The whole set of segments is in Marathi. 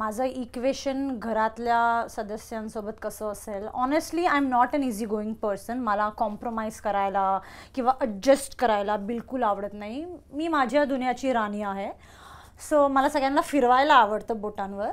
माझं इक्वेशन घरातल्या सदस्यांसोबत कसं असेल honestly I am not an easy going person मला कॉम्प्रोमाइज करायला किंवा ॲडजस्ट करायला बिलकुल आवडत नाही मी माझ्या दुनियाची राणी आहे सो मला सगळ्यांना फिरवायला आवडतं बोटांवर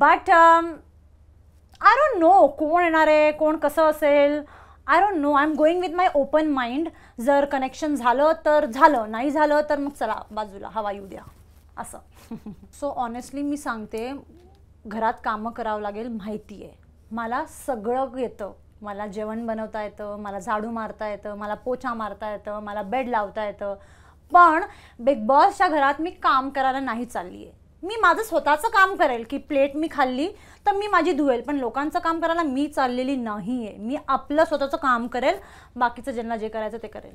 बट आय डोंट नो कोण येणार आहे कोण कसं असेल I don't know I am going with my open mind जर कनेक्शन झालं तर झालं नाही झालं तर मग चला बाजूला हवा येऊ द्या असं सो ऑनेस्टली मी सांगते घरात कामं करावं लागेल माहिती आहे मला सगळं येतं मला जेवण बनवता येतं मला झाडू मारता येतं मला पोछा मारता येतं मला बेड लावता येतं पण बिग बॉसच्या घरात मी काम करायला नाही चालली आहे मी माझं स्वतःचं काम करेल की प्लेट मी खाल्ली तर मी माझी धुवेल पण लोकांचं काम करायला मी चाललेली नाही आहे मी आपलं स्वतःचं काम करेल बाकीचं ज्यांना जे करायचं ते करेल